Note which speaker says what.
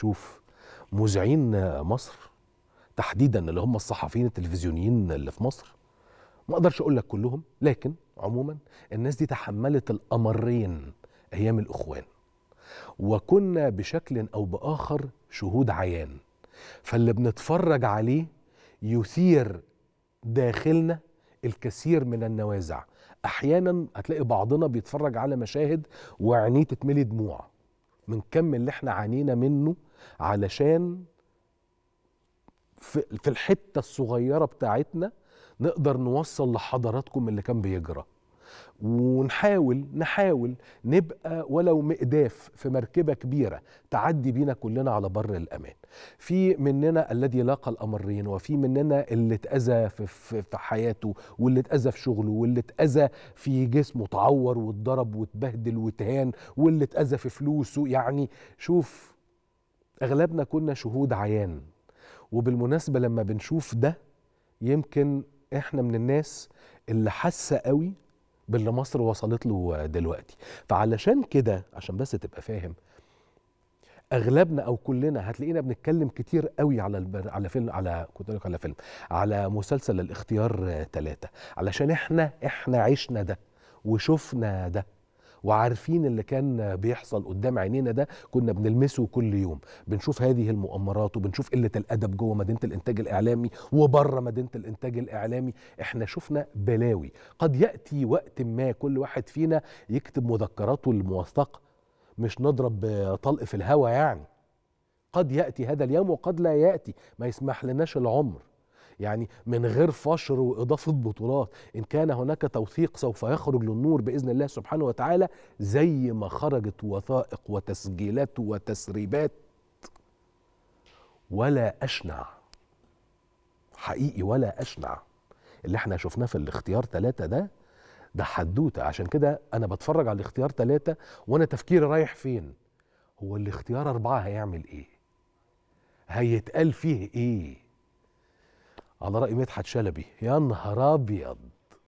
Speaker 1: شوف مذيعين مصر تحديدا اللي هم الصحفيين التلفزيونيين اللي في مصر ما اقدرش اقول لك كلهم لكن عموما الناس دي تحملت الامرين ايام الاخوان وكنا بشكل او باخر شهود عيان فاللي بنتفرج عليه يثير داخلنا الكثير من النوازع احيانا هتلاقي بعضنا بيتفرج على مشاهد وعينيه تتملي دموع من كم اللي احنا عانينا منه علشان في الحتة الصغيرة بتاعتنا نقدر نوصل لحضراتكم اللي كان بيجرى ونحاول نحاول نبقى ولو مقداف في مركبه كبيره تعدي بينا كلنا على بر الامان في مننا الذي لاقى الامرين وفي مننا اللي اتاذى في, في, في حياته واللي اتاذى في شغله واللي اتاذى في جسمه اتعور واتضرب واتبهدل واتهان واللي اتاذى في فلوسه يعني شوف اغلبنا كنا شهود عيان وبالمناسبه لما بنشوف ده يمكن احنا من الناس اللي حاسه قوي باللي مصر وصلت له دلوقتي فعلشان كده عشان بس تبقى فاهم اغلبنا او كلنا هتلاقينا بنتكلم كتير قوي على البر... على فيلم على كنت على فيلم على مسلسل الاختيار ثلاثة علشان احنا احنا عشنا ده وشفنا ده وعارفين اللي كان بيحصل قدام عينينا ده كنا بنلمسه كل يوم بنشوف هذه المؤامرات وبنشوف قله الادب جوه مدينه الانتاج الاعلامي وبره مدينه الانتاج الاعلامي احنا شفنا بلاوي قد ياتي وقت ما كل واحد فينا يكتب مذكراته الموثقه مش نضرب طلق في الهوى يعني قد ياتي هذا اليوم وقد لا ياتي ما يسمح لناش العمر يعني من غير فشر واضافه بطولات ان كان هناك توثيق سوف يخرج للنور باذن الله سبحانه وتعالى زي ما خرجت وثائق وتسجيلات وتسريبات ولا اشنع حقيقي ولا اشنع اللي احنا شفناه في الاختيار ثلاثة ده ده حدوتة عشان كده أنا بتفرج على الاختيار ثلاثة وأنا تفكيري رايح فين هو الاختيار أربعة هيعمل إيه هيتقال فيه إيه على رأي مدحت شلبي يا نهار أبيض